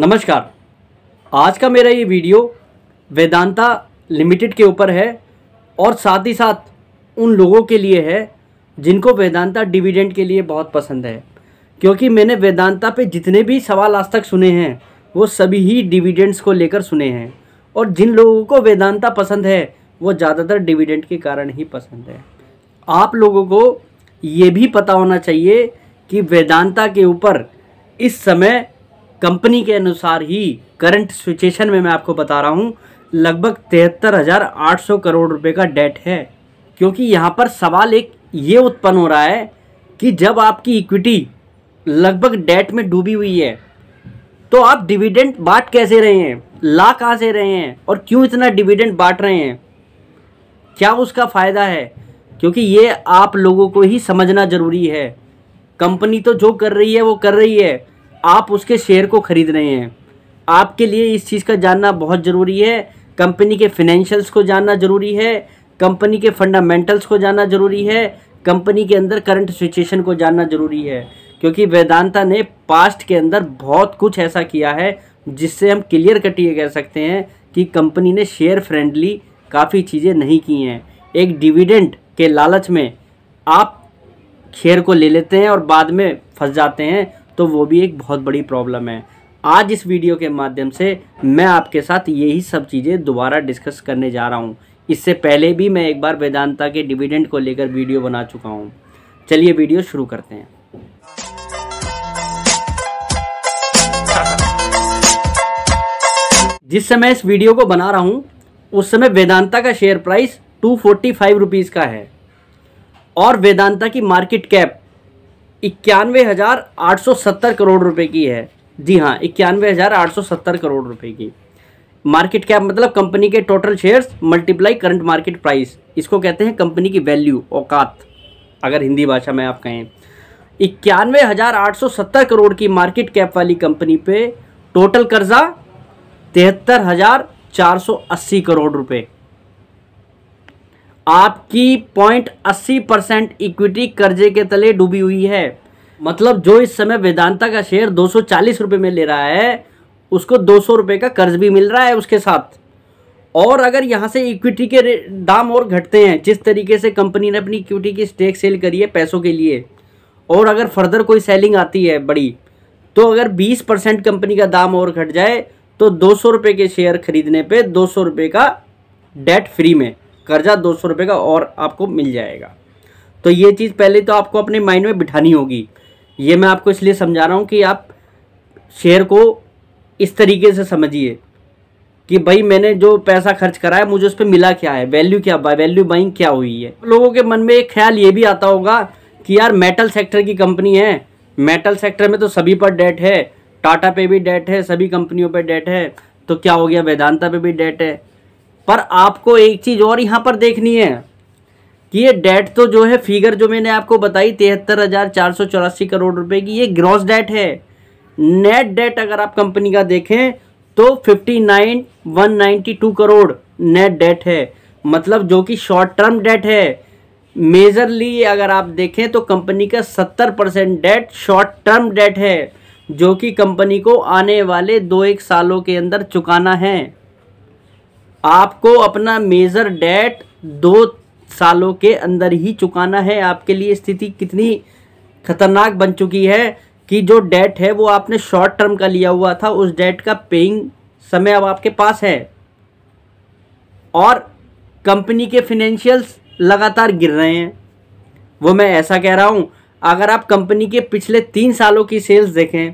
नमस्कार आज का मेरा ये वीडियो वेदांता लिमिटेड के ऊपर है और साथ ही साथ उन लोगों के लिए है जिनको वेदांता डिविडेंड के लिए बहुत पसंद है क्योंकि मैंने वेदांता पे जितने भी सवाल आज तक सुने हैं वो सभी ही डिविडेंड्स को लेकर सुने हैं और जिन लोगों को वेदांता पसंद है वो ज़्यादातर डिविडेंड के कारण ही पसंद है आप लोगों को ये भी पता होना चाहिए कि वेदांता के ऊपर इस समय कंपनी के अनुसार ही करंट सिचुएशन में मैं आपको बता रहा हूँ लगभग तिहत्तर हज़ार आठ सौ करोड़ रुपए का डेट है क्योंकि यहाँ पर सवाल एक ये उत्पन्न हो रहा है कि जब आपकी इक्विटी लगभग डेट में डूबी हुई है तो आप डिविडेंड बांट कैसे रहे हैं ला कहाँ से रहे हैं और क्यों इतना डिविडेंड बांट रहे हैं क्या उसका फ़ायदा है क्योंकि ये आप लोगों को ही समझना ज़रूरी है कंपनी तो जो कर रही है वो कर रही है आप उसके शेयर को ख़रीद रहे हैं आपके लिए इस चीज़ का जानना बहुत ज़रूरी है कंपनी के फिनेंशियल्स को जानना ज़रूरी है कंपनी के फंडामेंटल्स को जानना ज़रूरी है कंपनी के अंदर करंट सिचुएशन को जानना ज़रूरी है क्योंकि वेदांता ने पास्ट के अंदर बहुत कुछ ऐसा किया है जिससे हम क्लियर कट ये कह सकते हैं कि कंपनी ने शेयर फ्रेंडली काफ़ी चीज़ें नहीं की हैं एक डिविडेंड के लालच में आप शेयर को ले लेते हैं और बाद में फंस जाते हैं तो वो भी एक बहुत बड़ी प्रॉब्लम है आज इस वीडियो के माध्यम से मैं आपके साथ यही सब चीज़ें दोबारा डिस्कस करने जा रहा हूँ इससे पहले भी मैं एक बार वेदांता के डिविडेंड को लेकर वीडियो बना चुका हूँ चलिए वीडियो शुरू करते हैं जिस समय इस वीडियो को बना रहा हूँ उस समय वेदांता का share price two forty five rupees का है और वेदांता की मार्केट कैप इक्यानवे हज़ार आठ सौ सत्तर करोड़ रुपए की है जी हाँ इक्यानवे हज़ार आठ सौ सत्तर करोड़ रुपए की मार्केट कैप मतलब कंपनी के total shares multiply current market price इसको कहते हैं कंपनी की वैल्यू औकात अगर हिंदी भाषा में आप कहें इक्यानवे हज़ार आठ सौ सत्तर करोड़ की मार्केट कैप वाली कंपनी पे टोटल कर्जा तिहत्तर हज़ार चार सौ अस्सी करोड़ रुपए आपकी पॉइंट अस्सी परसेंट इक्विटी कर्जे के तले डूबी हुई है मतलब जो इस समय वेदांता का शेयर दो सौ रुपये में ले रहा है उसको दो सौ रुपये का कर्ज भी मिल रहा है उसके साथ और अगर यहाँ से इक्विटी के दाम और घटते हैं जिस तरीके से कंपनी ने अपनी इक्विटी की स्टेक सेल करी है पैसों के लिए और अगर फर्दर कोई सेलिंग आती है बड़ी तो अगर 20 परसेंट कंपनी का दाम और घट जाए तो दो सौ रुपये के शेयर खरीदने पे दो सौ रुपये का डेट फ्री में कर्जा दो सौ रुपये का और आपको मिल जाएगा तो ये चीज़ पहले तो आपको अपने माइंड में बिठानी होगी ये मैं आपको इसलिए समझा रहा हूँ कि आप शेयर को इस तरीके से समझिए कि भाई मैंने जो पैसा खर्च करा है मुझे उस पर मिला क्या है वैल्यू क्या वैल्यू बाइंग क्या हुई है लोगों के मन में एक ख्याल ये भी आता होगा कि यार मेटल सेक्टर की कंपनी है मेटल सेक्टर में तो सभी पर डेट है टाटा पे भी डेट है सभी कंपनियों पर डेट है तो क्या हो गया वेदांता पे भी डेट है पर आपको एक चीज़ और यहाँ पर देखनी है कि ये डेट तो जो है फिगर जो मैंने आपको बताई तिहत्तर हज़ार चार सौ चौरासी करोड़ रुपए की ये ग्रॉस डेट है नेट डेट अगर आप कंपनी का देखें तो fifty nine one ninety two crore net debt है मतलब जो कि शॉर्ट टर्म डेट है मेजरली अगर आप देखें तो कंपनी का सत्तर percent debt short term debt है जो कि कंपनी को आने वाले दो एक सालों के अंदर चुकाना है आपको अपना मेजर डेट दो सालों के अंदर ही चुकाना है आपके लिए स्थिति कितनी खतरनाक बन चुकी है कि जो डेट है वो आपने शॉर्ट टर्म का लिया हुआ था उस डेट का पेइंग समय अब आपके पास है और कंपनी के फिनेंशियल्स लगातार गिर रहे हैं वो मैं ऐसा कह रहा हूँ अगर आप कंपनी के पिछले तीन सालों की सेल्स देखें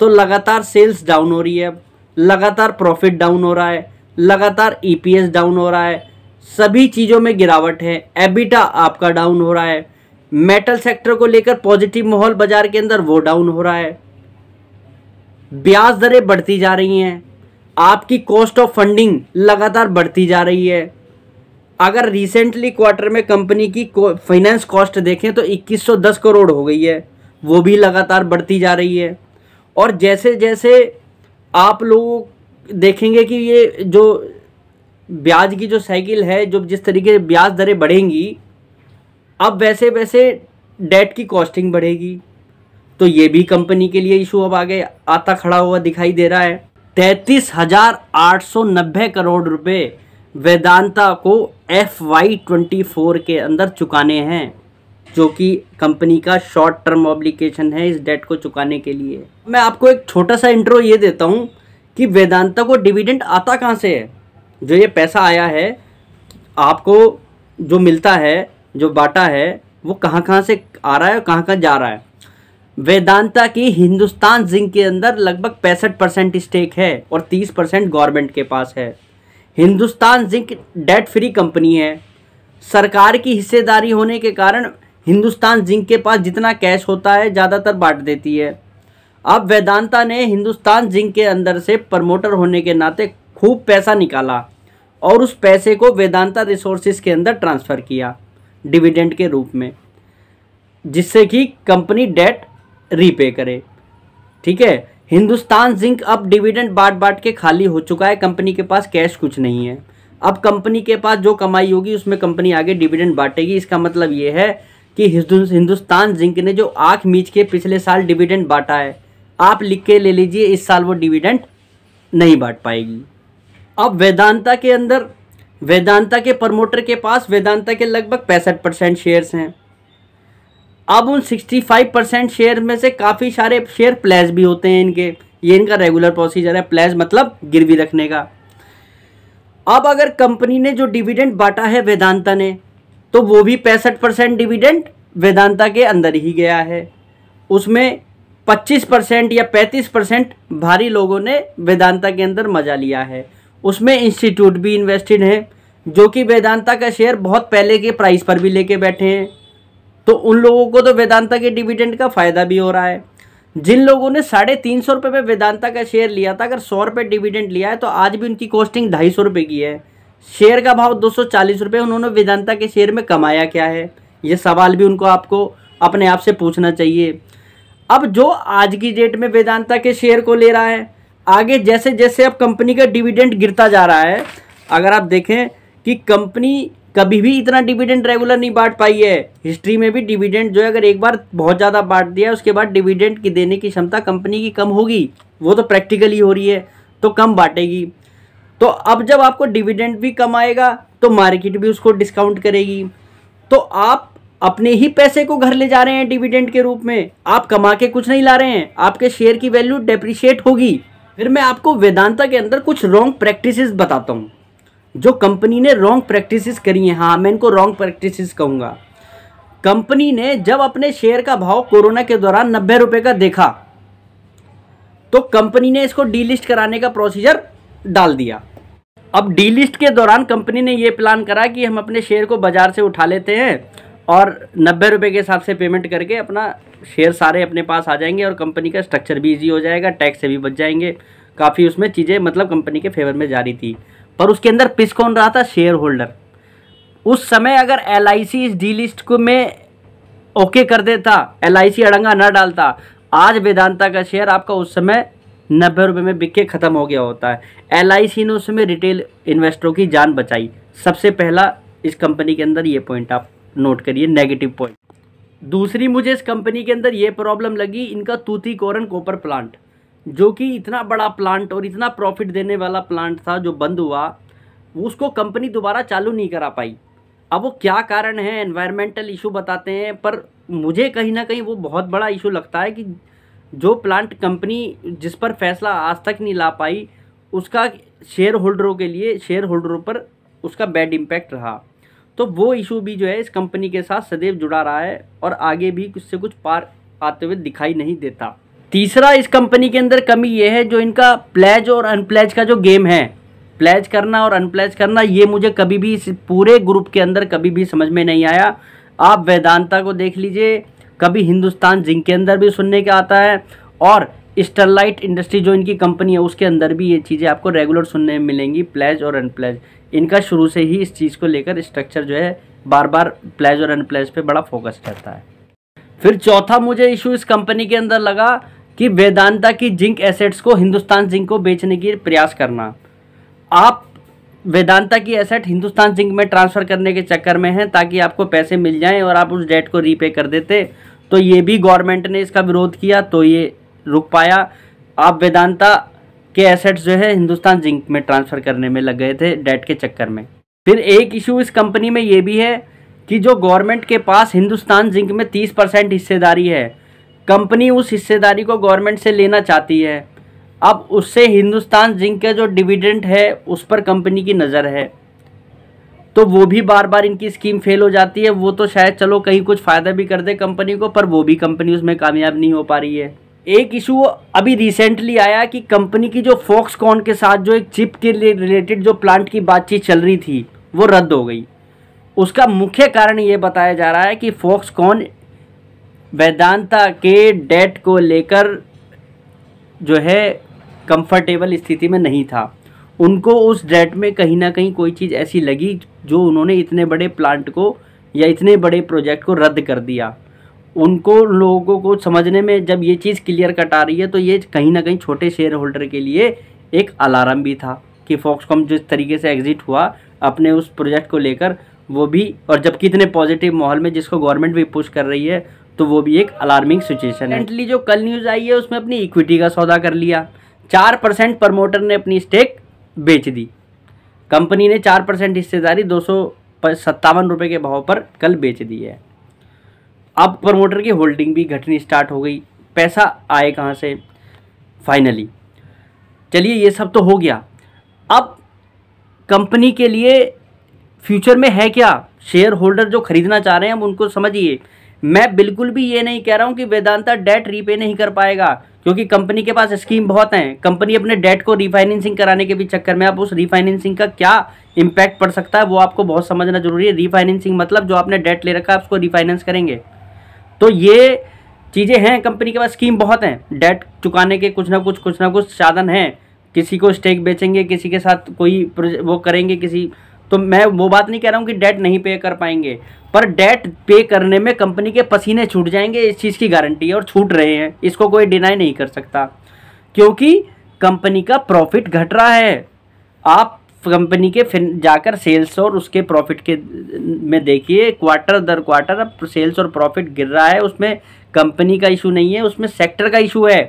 तो लगातार सेल्स डाउन हो रही है लगातार प्रॉफिट डाउन हो रहा है लगातार ईपीएस e डाउन हो रहा है सभी चीज़ों में गिरावट है एबिटा आपका डाउन हो रहा है मेटल सेक्टर को लेकर पॉजिटिव माहौल बाजार के अंदर वो डाउन हो रहा है ब्याज दरें बढ़ती जा रही हैं आपकी कॉस्ट ऑफ फंडिंग लगातार बढ़ती जा रही है अगर रिसेंटली क्वार्टर में कंपनी की फाइनेंस कॉस्ट देखें तो 2110 करोड़ हो गई है वो भी लगातार बढ़ती जा रही है और जैसे जैसे आप लोगों देखेंगे कि ये जो ब्याज की जो साइकिल है जो जिस तरीके से ब्याज दरें बढ़ेंगी अब वैसे वैसे डेट की कॉस्टिंग बढ़ेगी तो ये भी कंपनी के लिए इशू अब आगे आता खड़ा हुआ दिखाई दे रहा है तैंतीस हजार आठ सौ नब्बे करोड़ रुपए वेदांता को एफ वाई ट्वेंटी फोर के अंदर चुकाने हैं जो कि कंपनी का शॉर्ट टर्म ऑब्लिकेशन है इस डेट को चुकाने के लिए मैं आपको एक छोटा सा इंट्रो ये देता हूँ कि वेदांता को डिविडेंड आता कहाँ से है जो ये पैसा आया है आपको जो मिलता है जो बाटा है वो कहाँ कहाँ से आ रहा है और कहाँ कहाँ जा रहा है वेदांता की हिंदुस्तान जिंक के अंदर लगभग पैंसठ परसेंट स्टेक है और तीस परसेंट गवर्नमेंट के पास है Hindustan Zinc debt free company है सरकार की हिस्सेदारी होने के कारण हिंदुस्तान जिंक के पास जितना कैश होता है ज़्यादातर बांट देती है अब वेदांता ने हिंदुस्तान जिंक के अंदर से प्रमोटर होने के नाते खूब पैसा निकाला और उस पैसे को वेदांता रिसोर्सेज के अंदर ट्रांसफ़र किया डिविडेंड के रूप में जिससे कि कंपनी डेट रीपे करे ठीक है हिंदुस्तान जिंक अब डिविडेंड बांट बांट के खाली हो चुका है कंपनी के पास कैश कुछ नहीं है अब कंपनी के पास जो कमाई होगी उसमें कंपनी आगे डिविडेंड बांटेगी इसका मतलब ये है कि हिंदुस्तान जिंक ने जो आँख मीच के पिछले साल डिविडेंड बांटा है आप लिख के ले लीजिए इस साल वो डिविडेंट नहीं बांट पाएगी अब वेदांता के अंदर वेदांता के प्रमोटर के पास वेदांता के लगभग पैंसठ परसेंट शेयर्स हैं अब उन सिक्सटी फाइव परसेंट शेयर में से काफ़ी सारे शेयर प्लेस भी होते हैं इनके ये इनका रेगुलर प्रोसीजर है प्लेस मतलब गिरवी रखने का अब अगर कंपनी ने जो डिविडेंड बांटा है वेदांता ने तो वो भी पैंसठ परसेंट डिविडेंट वेदांता के अंदर ही गया है उसमें 25 परसेंट या 35 परसेंट भारी लोगों ने वेदांता के अंदर मजा लिया है उसमें इंस्टीट्यूट भी इन्वेस्टेड हैं जो कि वेदांता का शेयर बहुत पहले के प्राइस पर भी लेके बैठे हैं तो उन लोगों को तो वेदांता के डिविडेंड का फ़ायदा भी हो रहा है जिन लोगों ने साढ़े तीन सौ रुपये में वेदांता का शेयर लिया था अगर सौ रुपये डिविडेंड लिया है तो आज भी उनकी कॉस्टिंग ढाई सौ रुपये की है शेयर का भाव दो सौ चालीस रुपये उन्होंने वेदांता के शेयर में कमाया क्या है ये सवाल भी उनको आपको अपने आप से पूछना चाहिए अब जो आज की डेट में वेदांता के शेयर को ले रहा है आगे जैसे जैसे अब कंपनी का डिविडेंड गिरता जा रहा है अगर आप देखें कि कंपनी कभी भी इतना डिविडेंड रेगुलर नहीं बांट पाई है हिस्ट्री में भी डिविडेंड जो है अगर एक बार बहुत ज़्यादा बांट दिया उसके बाद डिविडेंड की देने की क्षमता कंपनी की कम होगी वो तो प्रैक्टिकली हो रही है तो कम बांटेगी तो अब जब आपको डिविडेंड भी कम आएगा तो मार्केट भी उसको डिस्काउंट करेगी तो आप अपने ही पैसे को घर ले जा रहे हैं डिविडेंड के रूप में आप कमा के कुछ नहीं ला रहे हैं आपके शेयर की वैल्यू डेप्रिशिएट होगी फिर मैं आपको वेदांता के अंदर कुछ रॉन्ग प्रैक्टिसेस बताता हूँ जो कंपनी ने रॉन्ग प्रैक्टिसेस करी हैं हाँ मैं इनको रॉन्ग प्रैक्टिसेस कहूँगा कंपनी ने जब अपने शेयर का भाव कोरोना के दौरान नब्बे रुपये का देखा तो कंपनी ने इसको डीलिस्ट कराने का प्रोसीजर डाल दिया अब डीलिस्ट के दौरान कंपनी ने ये प्लान करा कि हम अपने शेयर को बाजार से उठा लेते हैं और नब्बे रुपये के हिसाब से पेमेंट करके अपना शेयर सारे अपने पास आ जाएंगे और कंपनी का स्ट्रक्चर भी ईजी हो जाएगा टैक्स से भी बच जाएंगे काफ़ी उसमें चीज़ें मतलब कंपनी के फेवर में जा रही थी पर उसके अंदर पिस कौन रहा था शेयर होल्डर उस समय अगर एल इस डी लिस्ट को में ओके कर देता एल अड़ंगा न डालता आज वेदांता का शेयर आपका उस समय नब्बे रुपये में बिक के ख़त्म हो गया होता है एल ने उस समय रिटेल इन्वेस्टरों की जान बचाई सबसे पहला इस कंपनी के अंदर ये पॉइंट आप नोट करिए नेगेटिव पॉइंट दूसरी मुझे इस कंपनी के अंदर ये प्रॉब्लम लगी इनका कोरन कॉपर प्लांट जो कि इतना बड़ा प्लांट और इतना प्रॉफिट देने वाला प्लांट था जो बंद हुआ उसको कंपनी दोबारा चालू नहीं करा पाई अब वो क्या कारण है एनवायरमेंटल इशू बताते हैं पर मुझे कहीं ना कहीं वो बहुत बड़ा इशू लगता है कि जो प्लांट कंपनी जिस पर फैसला आज तक नहीं ला पाई उसका शेयर होल्डरों के लिए शेयर होल्डरों पर उसका बैड इम्पैक्ट रहा तो वो इशू भी जो है इस कंपनी के साथ सदैव जुड़ा रहा है और आगे भी कुछ से कुछ पार आते हुए दिखाई नहीं देता तीसरा इस कंपनी के अंदर कमी यह है जो इनका प्लेज और अनप्लेज का जो गेम है प्लेज करना और अनप्लेज करना ये मुझे कभी भी इस पूरे ग्रुप के अंदर कभी भी समझ में नहीं आया आप वेदांता को देख लीजिए कभी हिंदुस्तान जिंक के अंदर भी सुनने के आता है और स्टरलाइट इंडस्ट्री जो इनकी कंपनी है उसके अंदर भी ये चीज़ें आपको रेगुलर सुनने में मिलेंगी प्लेज और अनप्लेज इनका शुरू से ही इस चीज़ को लेकर स्ट्रक्चर जो है बार बार प्लेज और अनप्लेज पे बड़ा फोकस रहता है फिर चौथा मुझे इशू इस कंपनी के अंदर लगा कि वेदांता की जिंक एसेट्स को हिंदुस्तान जिंक को बेचने की प्रयास करना आप वेदांता की एसेट हिंदुस्तान जिंक में ट्रांसफ़र करने के चक्कर में हैं ताकि आपको पैसे मिल जाएं और आप उस डेट को रीपे कर देते तो ये भी गवर्नमेंट ने इसका विरोध किया तो ये रुक पाया आप वेदांता के एसेट्स जो है हिंदुस्तान जिंक में ट्रांसफ़र करने में लग गए थे डेट के चक्कर में फिर एक इशू इस कंपनी में ये भी है कि जो गवर्नमेंट के पास हिंदुस्तान जिंक में तीस परसेंट हिस्सेदारी है कंपनी उस हिस्सेदारी को गवर्नमेंट से लेना चाहती है अब उससे हिंदुस्तान जिंक का जो डिविडेंट है उस पर कंपनी की नज़र है तो वो भी बार बार इनकी स्कीम फेल हो जाती है वो तो शायद चलो कहीं कुछ फ़ायदा भी कर दे कंपनी को पर वो भी कंपनी उसमें कामयाब नहीं हो पा रही है एक इशू अभी रिसेंटली आया कि कंपनी की जो फॉक्सकॉन के साथ जो एक चिप के रिलेटेड जो प्लांट की बातचीत चल रही थी वो रद्द हो गई उसका मुख्य कारण ये बताया जा रहा है कि फॉक्सकॉन वेदांता के डेट को लेकर जो है कंफर्टेबल स्थिति में नहीं था उनको उस डेट में कहीं ना कहीं कोई चीज़ ऐसी लगी जो उन्होंने इतने बड़े प्लांट को या इतने बड़े प्रोजेक्ट को रद्द कर दिया उनको लोगों को समझने में जब ये चीज़ क्लियर कट आ रही है तो ये कहीं ना कहीं छोटे शेयर होल्डर के लिए एक अलार्म भी था कि फॉक्सकॉम जिस तरीके से एग्ज़िट हुआ अपने उस प्रोजेक्ट को लेकर वो भी और जबकि इतने पॉजिटिव माहौल में जिसको गवर्नमेंट भी पुश कर रही है तो वो भी एक अलार्मिंग सिचुएशन है एंटली जो कल न्यूज़ आई है उसमें अपनी इक्विटी का सौदा कर लिया चार परसेंट प्रमोटर ने अपनी स्टेक बेच दी कंपनी ने चार परसेंट हिस्सेदारी दो सौ सत्तावन रुपये के भाव पर कल बेच दी है अब प्रमोटर की होल्डिंग भी घटनी स्टार्ट हो गई पैसा आए कहाँ से फाइनली चलिए ये सब तो हो गया अब कंपनी के लिए फ्यूचर में है क्या शेयर होल्डर जो खरीदना चाह रहे हैं हम उनको समझिए मैं बिल्कुल भी ये नहीं कह रहा हूँ कि वेदांता डेट रीपे नहीं कर पाएगा क्योंकि कंपनी के पास स्कीम बहुत हैं कंपनी अपने डेट को रिफाइनेंसिंग कराने के भी चक्कर में आप उस रिफाइनेंसिंग का क्या इम्पैक्ट पड़ सकता है वो आपको बहुत समझना जरूरी है रिफाइनेंसिंग मतलब जो आपने डेट ले रखा है उसको रिफाइनेंस करेंगे तो ये चीज़ें हैं कंपनी के पास स्कीम बहुत हैं डेट चुकाने के कुछ ना कुछ कुछ ना कुछ साधन हैं किसी को स्टेक बेचेंगे किसी के साथ कोई वो करेंगे किसी तो मैं वो बात नहीं कह रहा हूँ कि डेट नहीं पे कर पाएंगे पर डेट पे करने में कंपनी के पसीने छूट जाएंगे इस चीज़ की गारंटी है और छूट रहे हैं इसको कोई डिनाई नहीं कर सकता क्योंकि कंपनी का प्रॉफिट घट रहा है आप कंपनी के फिर जाकर सेल्स और उसके प्रॉफिट के में देखिए क्वार्टर दर क्वार्टर अब सेल्स और प्रॉफिट गिर रहा है उसमें कंपनी का इशू नहीं है उसमें सेक्टर का इशू है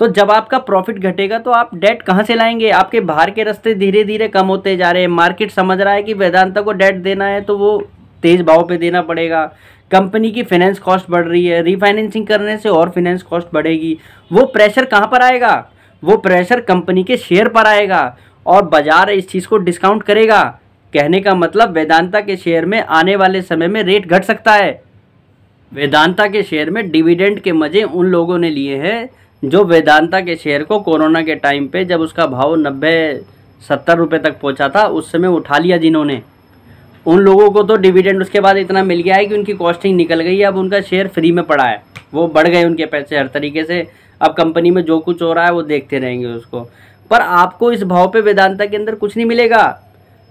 तो जब आपका प्रॉफिट घटेगा तो आप डेट कहाँ से लाएंगे आपके बाहर के रास्ते धीरे धीरे कम होते जा रहे हैं मार्केट समझ रहा है कि वेदांता को डेट देना है तो वो तेज़ भाव पे देना पड़ेगा कंपनी की फाइनेंस कॉस्ट बढ़ रही है रीफाइनेंसिंग करने से और फाइनेंस कॉस्ट बढ़ेगी वो प्रेशर कहाँ पर आएगा वो प्रेशर कंपनी के शेयर पर आएगा और बाजार इस चीज़ को डिस्काउंट करेगा कहने का मतलब वेदांता के शेयर में आने वाले समय में रेट घट सकता है वेदांता के शेयर में डिविडेंड के मज़े उन लोगों ने लिए हैं जो वेदांता के शेयर को कोरोना के टाइम पे जब उसका भाव नब्बे सत्तर रुपये तक पहुंचा था उस समय उठा लिया जिन्होंने उन लोगों को तो डिविडेंड उसके बाद इतना मिल गया है कि उनकी कॉस्टिंग निकल गई है अब उनका शेयर फ्री में पड़ा है वो बढ़ गए उनके पैसे हर तरीके से अब कंपनी में जो कुछ हो रहा है वो देखते रहेंगे उसको पर आपको इस भाव पे वेदांता के अंदर कुछ नहीं मिलेगा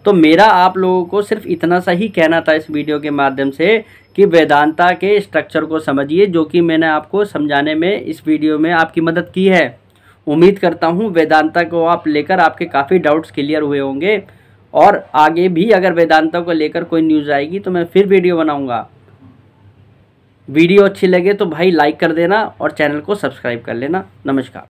तो मेरा आप लोगों को सिर्फ इतना सा ही कहना था इस वीडियो के माध्यम से कि वेदांता के स्ट्रक्चर को समझिए जो कि मैंने आपको समझाने में इस वीडियो में आपकी मदद की है उम्मीद करता हूँ वेदांता को आप लेकर आपके काफ़ी डाउट्स क्लियर हुए होंगे और आगे भी अगर वेदांता को लेकर कोई न्यूज़ आएगी तो मैं फिर वीडियो बनाऊँगा वीडियो अच्छी लगे तो भाई लाइक कर देना और चैनल को सब्सक्राइब कर लेना नमस्कार